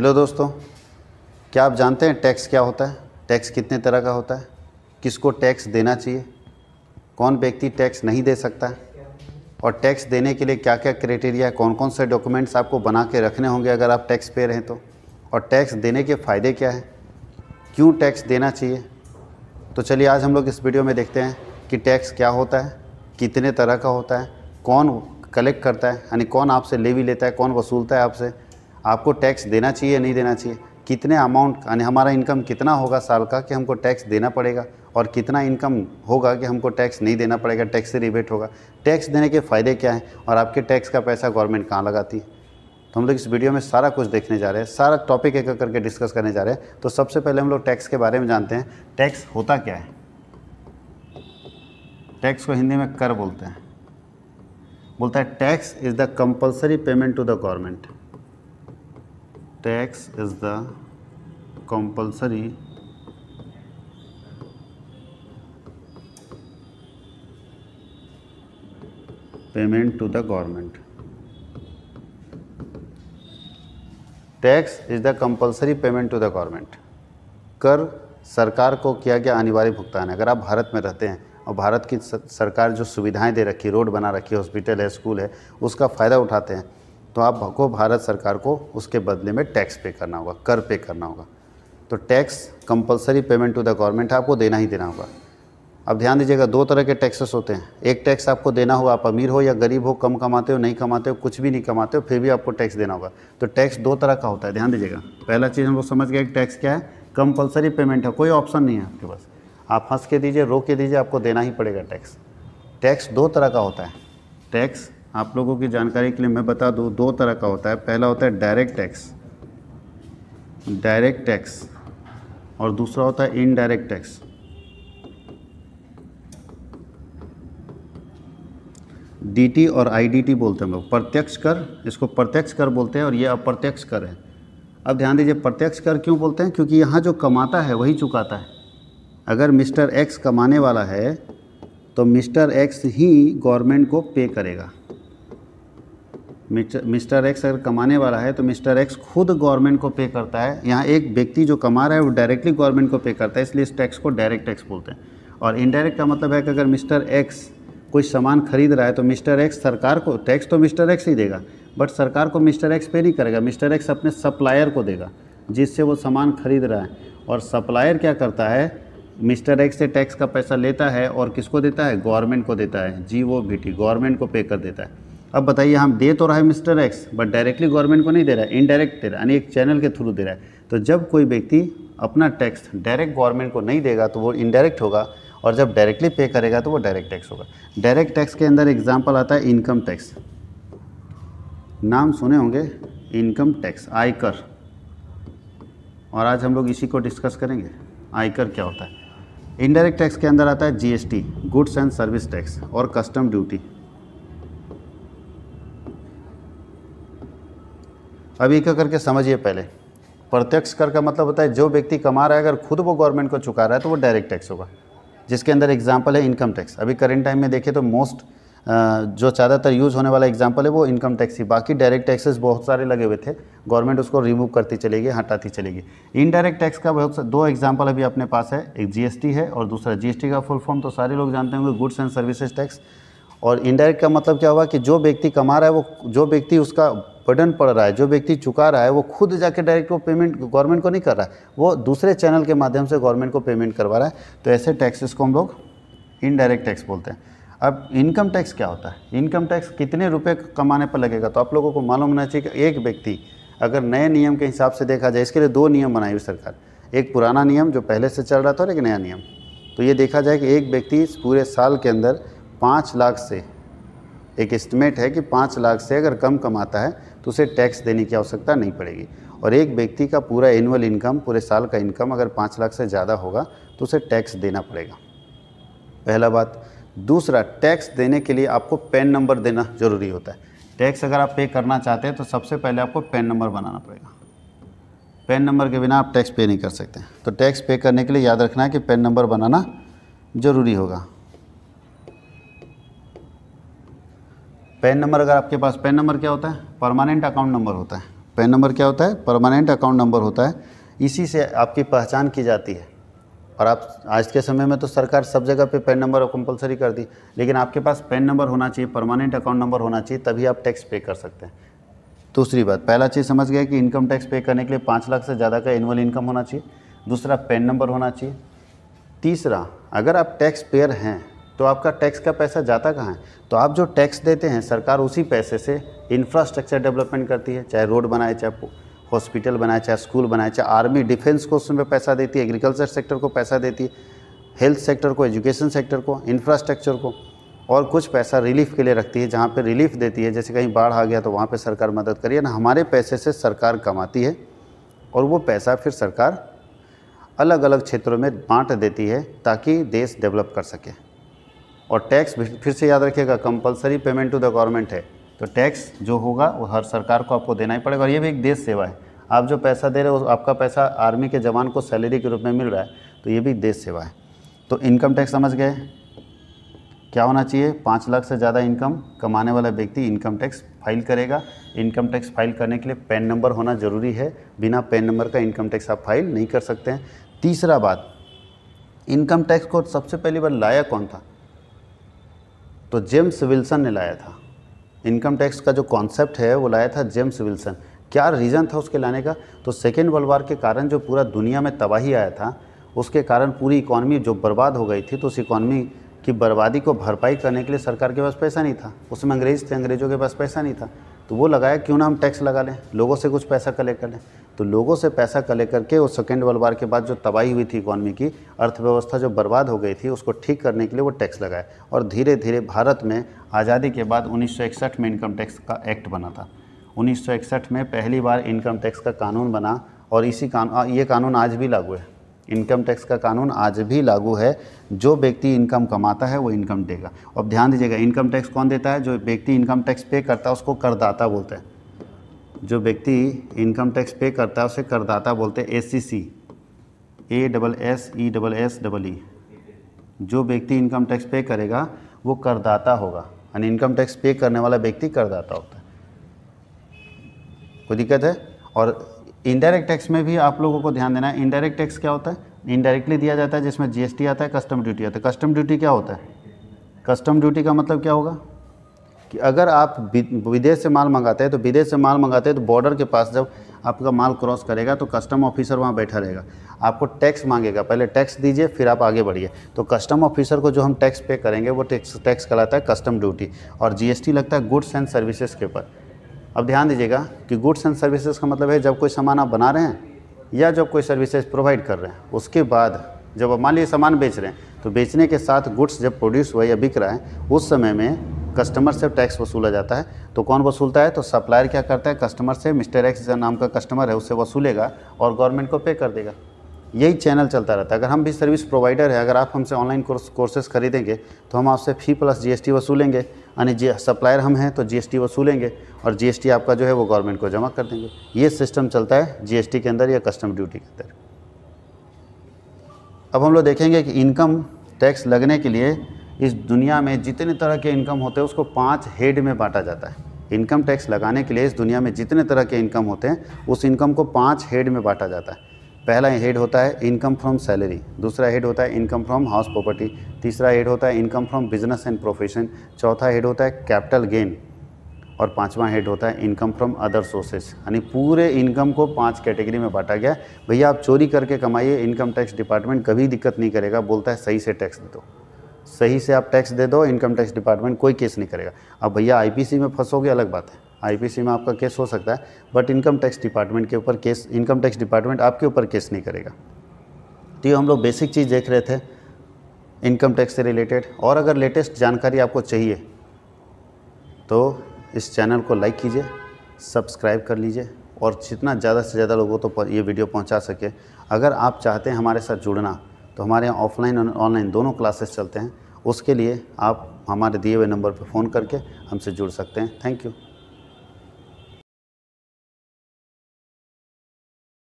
hello दोस्तों क्या आप जानते हैं टैक्स क्या होता है टैक्स कितने तरह का होता है किसको टैक्स देना चाहिए कौन व्यक्ति टैक्स नहीं दे सकता है और टैक्स देने के लिए क्या क्या क्राइटेरिया है कौन कौन से डॉक्यूमेंट्स आपको बना के रखने होंगे अगर आप टैक्स पे रहें तो और टैक्स देने के फ़ायदे क्या हैं क्यों टैक्स देना चाहिए तो चलिए आज हम लोग इस वीडियो में देखते हैं कि टैक्स क्या होता है कितने तरह का होता है कौन कलेक्ट करता है यानी कौन आपसे लेवी लेता है कौन वसूलता है आपसे आपको टैक्स देना चाहिए या नहीं देना चाहिए कितने अमाउंट यानी हमारा इनकम कितना होगा साल का कि हमको टैक्स देना पड़ेगा और कितना इनकम होगा कि हमको टैक्स नहीं देना पड़ेगा टैक्स से रिबेट होगा टैक्स देने के फ़ायदे क्या हैं और आपके टैक्स का पैसा गवर्नमेंट कहाँ लगाती है तो हम लोग इस वीडियो में सारा कुछ देखने जा रहे हैं सारा टॉपिक एक करके डिस्कस करने जा रहे हैं तो सबसे पहले हम लोग टैक्स के बारे में जानते हैं टैक्स होता क्या है टैक्स को हिंदी में कर बोलते हैं बोलता है tax is the compulsory payment to the government tax is the compulsory payment to the government tax is the compulsory payment to the government कर सरकार को किया गया अनिवार्य भुगतान है अगर आप भारत में रहते हैं और भारत की सरकार जो सुविधाएं दे रखी है रोड बना रखी है हॉस्पिटल है स्कूल है उसका फ़ायदा उठाते हैं तो आपको भारत सरकार को उसके बदले में टैक्स पे करना होगा कर पे करना होगा तो tax compulsory payment to the government आपको देना ही देना होगा अब ध्यान दीजिएगा दो तरह के टैक्सेस होते हैं एक टैक्स आपको देना होगा आप अमीर हो या गरीब हो कम कमाते हो नहीं कमाते हो कुछ भी नहीं कमाते हो फिर भी आपको टैक्स देना होगा तो टैक्स दो तरह का होता है ध्यान दीजिएगा पहला चीज़ हम लोग समझ गए टैक्स क्या है कंपलसरी पेमेंट है कोई ऑप्शन नहीं है आपके पास आप हंस के दीजिए रो के दीजिए आपको देना ही पड़ेगा टैक्स टैक्स दो तरह का होता है टैक्स आप लोगों की जानकारी के लिए मैं बता दूँ दो तरह का होता है पहला होता है डायरेक्ट टैक्स डायरेक्ट टैक्स और दूसरा होता है इनडायरेक्ट टैक्स डीटी और आईडीटी बोलते हैं लोग प्रत्यक्ष कर इसको प्रत्यक्ष कर बोलते हैं और ये अप्रत्यक्ष कर है अब ध्यान दीजिए प्रत्यक्ष कर क्यों बोलते हैं क्योंकि यहाँ जो कमाता है वही चुकाता है अगर मिस्टर एक्स कमाने वाला है तो मिस्टर एक्स ही गवर्नमेंट को पे करेगा मिस्टर एक्स अगर कमाने वाला है तो मिस्टर एक्स खुद गवर्नमेंट को पे करता है यहाँ एक व्यक्ति जो कमा रहा है वो डायरेक्टली गवर्नमेंट को पे करता है इसलिए इस टैक्स को डायरेक्ट टैक्स बोलते हैं और इनडायरेक्ट का मतलब है कि अगर मिस्टर एक्स कोई सामान खरीद रहा है तो मिस्टर एक्स सरकार को टैक्स तो मिस्टर एक्स ही देगा बट सरकार को मिस्टर एक्स पे नहीं करेगा मिस्टर एक्स अपने सप्लायर को देगा जिससे वो सामान खरीद रहा है और सप्लायर क्या करता है मिस्टर एक्स से टैक्स का पैसा लेता है और किसको देता है गवर्नमेंट को देता है जी वो गवर्नमेंट को पे कर देता है अब बताइए हम दे तो रहा है mister X but directly government को नहीं दे रहा है इनडायरेक्ट दे रहा है यानी एक चैनल के थ्रू दे रहा है तो जब कोई व्यक्ति अपना टैक्स डायरेक्ट गवर्नमेंट को नहीं देगा तो वो इनडायरेक्ट होगा और जब डायरेक्टली पे करेगा तो वो डायरेक्ट टैक्स होगा डायरेक्ट टैक्स के अंदर एग्जाम्पल आता है इनकम टैक्स नाम सुने होंगे इनकम टैक्स आयकर और आज हम लोग इसी को डिस्कस करेंगे आयकर क्या होता है इनडायरेक्ट टैक्स के अंदर आता है GST goods and service tax और कस्टम ड्यूटी अब एक करके समझिए पहले प्रत्यक्ष कर का मतलब होता है जो व्यक्ति कमा रहा है अगर खुद वो गवर्नमेंट को चुका रहा है तो वो डायरेक्ट टैक्स होगा जिसके अंदर एग्जाम्पल है इनकम टैक्स अभी करेंट टाइम में देखें तो मोस्ट जो ज़्यादातर यूज़ होने वाला एग्जाम्पल है वो इनकम टैक्स ही बाकी डायरेक्ट टैक्सेस बहुत सारे लगे हुए थे गवर्नमेंट उसको रिमूव करती चलेगी हटाती चलेगी इनडायरेक्ट टैक्स का बहुत दो एग्जाम्पल अभी अपने पास है एक जीएसटी है और दूसरा जीएसटी का फुल फॉर्म तो सारे लोग जानते होंगे गुड्स एंड सर्विसेज टैक्स और इनडायरेक्ट का मतलब क्या हुआ कि जो व्यक्ति कमा रहा है वो जो व्यक्ति उसका बर्डन पड़ रहा है जो व्यक्ति चुका रहा है वो खुद जाके डायरेक्ट वो पेमेंट गवर्नमेंट को नहीं कर रहा है वो दूसरे चैनल के माध्यम से गवर्नमेंट को पेमेंट करवा रहा है तो ऐसे टैक्सेस को हम लोग इनडायरेक्ट टैक्स बोलते हैं अब इनकम टैक्स क्या होता है इनकम टैक्स कितने रुपये कमाने पर लगेगा तो आप लोगों को मालूम होना चाहिए कि एक व्यक्ति अगर नए नियम के हिसाब से देखा जाए इसके लिए दो नियम बनाए हुई सरकार एक पुराना नियम जो पहले से चल रहा था और एक नया नियम तो ये देखा जाए कि एक व्यक्ति पूरे साल के अंदर पाँच लाख से एक एस्टिमेट है कि पाँच लाख से अगर कम कमाता है तो उसे टैक्स देने की आवश्यकता नहीं पड़ेगी और एक व्यक्ति का पूरा एनुअल इनकम पूरे साल का इनकम अगर पाँच लाख से ज़्यादा होगा तो उसे टैक्स देना पड़ेगा पहला बात दूसरा टैक्स देने के लिए आपको पैन नंबर देना ज़रूरी होता है टैक्स अगर आप पे करना चाहते हैं तो सबसे पहले आपको पैन नंबर बनाना पड़ेगा पैन नंबर के बिना आप टैक्स पे नहीं कर सकते तो टैक्स पे करने के लिए याद रखना है कि पैन नंबर बनाना ज़रूरी होगा पैन नंबर अगर आपके पास पैन नंबर क्या होता है परमानेंट अकाउंट नंबर होता है पैन नंबर क्या होता है परमानेंट अकाउंट नंबर होता है इसी से आपकी पहचान की जाती है और आप आज के समय में तो सरकार सब जगह पे पैन नंबर कंपलसरी कर दी लेकिन आपके पास पैन नंबर होना चाहिए परमानेंट अकाउंट नंबर होना चाहिए तभी आप टैक्स पे कर सकते हैं दूसरी बात पहला चीज़ समझ गया कि इनकम टैक्स पे करने के लिए पाँच लाख से ज़्यादा का एनुअल इनकम होना चाहिए दूसरा पैन नंबर होना चाहिए तीसरा अगर आप टैक्स पेयर हैं तो आपका टैक्स का पैसा जाता कहाँ है तो आप जो टैक्स देते हैं सरकार उसी पैसे से इंफ्रास्ट्रक्चर डेवलपमेंट करती है चाहे रोड बनाए चाहे हॉस्पिटल बनाए चाहे स्कूल बनाए चाहे आर्मी डिफेंस को उसमें पैसा देती है एग्रीकल्चर सेक्टर को पैसा देती है हेल्थ सेक्टर को एजुकेशन सेक्टर को इंफ्रास्ट्रक्चर को और कुछ पैसा रिलीफ के लिए रखती है जहाँ पर रिलीफ देती है जैसे कहीं बाढ़ आ गया तो वहाँ पर सरकार मदद करिए ना हमारे पैसे से सरकार कमाती है और वो पैसा फिर सरकार अलग अलग क्षेत्रों में बांट देती है ताकि देश डेवलप कर सके और टैक्स फिर से याद रखिएगा compulsory payment to the government है तो टैक्स जो होगा वो हर सरकार को आपको देना ही पड़ेगा और ये भी एक देश सेवा है आप जो पैसा दे रहे हो आपका पैसा आर्मी के जवान को सैलरी के रूप में मिल रहा है तो ये भी देश सेवा है तो इनकम टैक्स समझ गए क्या होना चाहिए पाँच लाख से ज़्यादा इनकम कमाने वाला व्यक्ति इनकम टैक्स फाइल करेगा इनकम टैक्स फाइल करने के लिए पैन नंबर होना ज़रूरी है बिना पैन नंबर का इनकम टैक्स आप फाइल नहीं कर सकते हैं तीसरा बात इनकम टैक्स को सबसे पहली बार लाया कौन था तो जेम्स विल्सन ने लाया था इनकम टैक्स का जो कॉन्सेप्ट है वो लाया था जेम्स विल्सन क्या रीज़न था उसके लाने का तो सेकेंड वर्ल्ड वार के कारण जो पूरा दुनिया में तबाही आया था उसके कारण पूरी इकॉनमी जो बर्बाद हो गई थी तो उस इकॉनमी की बर्बादी को भरपाई करने के लिए सरकार के पास पैसा नहीं था उसमें अंग्रेज़ थे अंग्रेज़ों के पास पैसा नहीं था तो वो लगाया क्यों ना हम टैक्स लगा लें लोगों से कुछ पैसा कलेक्ट कर लें तो लोगों से पैसा कलेक्ट करके उस सेकेंड वर्ल्ड वार के बाद जो तबाही हुई थी इकॉनमी की अर्थव्यवस्था जो बर्बाद हो गई थी उसको ठीक करने के लिए वो टैक्स लगाए और धीरे धीरे भारत में आज़ादी के बाद उन्नीस में इनकम टैक्स का एक्ट बना था उन्नीस में पहली बार इनकम टैक्स का कानून बना और इसी कानून ये कानून आज भी लागू है इनकम टैक्स का कानून आज भी लागू है जो व्यक्ति इनकम कमाता है वो इनकम देगा अब ध्यान दीजिएगा इनकम टैक्स कौन देता है जो व्यक्ति इनकम टैक्स पे करता है उसको करदाता बोलते हैं जो व्यक्ति इनकम टैक्स पे करता है उसे करदाता बोलते हैं S C C A double S E double S double E जो व्यक्ति इनकम टैक्स पे करेगा वो करदाता होगा यानी इनकम टैक्स पे करने वाला व्यक्ति करदाता होता है कोई दिक्कत है और इनडायरेक्ट टैक्स में भी आप लोगों को ध्यान देना है इनडायरेक्ट टैक्स क्या होता है इनडायरेक्टली दिया जाता है जिसमें जीएसटी आता है कस्टम ड्यूटी आता है कस्टम ड्यूटी क्या होता है कस्टम ड्यूटी का मतलब क्या होगा कि अगर आप विदेश से माल मंगाते हैं तो विदेश से माल मंगाते हैं तो बॉर्डर के पास जब आपका माल क्रॉस करेगा तो कस्टम ऑफिसर वहाँ बैठा रहेगा आपको टैक्स मांगेगा पहले टैक्स दीजिए फिर आप आगे बढ़िए तो कस्टम ऑफिसर को जो हम टैक्स पे करेंगे वो टैक्स टैक्स कहलाता है कस्टम ड्यूटी और जीएसटी लगता है गुड्स एंड सर्विसेज के ऊपर अब ध्यान दीजिएगा कि गुड्स एंड सर्विसेज का मतलब है जब कोई सामान आप बना रहे हैं या जब कोई सर्विसेज प्रोवाइड कर रहे हैं उसके बाद जब आप मान लीजिए सामान बेच रहे हैं तो बेचने के साथ गुड्स जब प्रोड्यूस हुआ या बिक रहा है उस समय में कस्टमर से टैक्स वसूला जाता है तो कौन वसूलता है तो सप्लायर क्या करता है कस्टमर से मिस्टर एक्स नाम का कस्टमर है उससे वसूलेगा और गवर्नमेंट को पे कर देगा यही चैनल चलता रहता है अगर हम भी सर्विस प्रोवाइडर है अगर आप हमसे ऑनलाइन कोर्स कोर्सेज खरीदेंगे तो हम आपसे फ़ी प्लस जीएसटी वसूलेंगे यानी जी सप्लायर हम हैं तो जीएसटी वसूलेंगे और जीएसटी आपका जो है वो गवर्नमेंट को जमा कर देंगे ये सिस्टम चलता है जीएसटी के अंदर या कस्टम ड्यूटी के अंदर अब हम लोग देखेंगे कि इनकम टैक्स लगने के लिए इस दुनिया में जितने तरह के इनकम होते हैं उसको पाँच हेड में बांटा जाता है इनकम टैक्स लगाने के लिए इस दुनिया में जितने तरह के इनकम होते हैं उस इनकम को पाँच हेड में बांटा जाता है पहला हेड होता है इनकम फ्रॉम सैलरी दूसरा हेड होता है इनकम फ्रॉम हाउस प्रॉपर्टी तीसरा हेड होता है income from business and profession चौथा हेड होता है कैपिटल गेन और पांचवा हेड होता है इनकम फ्रॉम अदर सोर्सेज यानी पूरे इनकम को पांच कैटेगरी में बांटा गया भैया आप चोरी करके कमाइए इनकम टैक्स डिपार्टमेंट कभी दिक्कत नहीं करेगा बोलता है सही से टैक्स दे दो सही से आप टैक्स दे दो इनकम टैक्स डिपार्टमेंट कोई केस नहीं करेगा अब भैया आईपीसी में फंसोगे अलग बात है आईपीसी में आपका केस हो सकता है बट इनकम टैक्स डिपार्टमेंट के ऊपर केस इनकम टैक्स डिपार्टमेंट आपके ऊपर केस नहीं करेगा तो ये हम लोग बेसिक चीज़ देख रहे थे इनकम टैक्स से रिलेटेड और अगर लेटेस्ट जानकारी आपको चाहिए तो इस चैनल को लाइक कीजिए सब्सक्राइब कर लीजिए और जितना ज़्यादा से ज़्यादा लोगों को तो ये वीडियो पहुँचा सके अगर आप चाहते हैं हमारे साथ जुड़ना तो हमारे यहाँ ऑफलाइन और ऑनलाइन दोनों क्लासेस चलते हैं उसके लिए आप हमारे दिए हुए नंबर पर फ़ोन करके हमसे जुड़ सकते हैं थैंक यू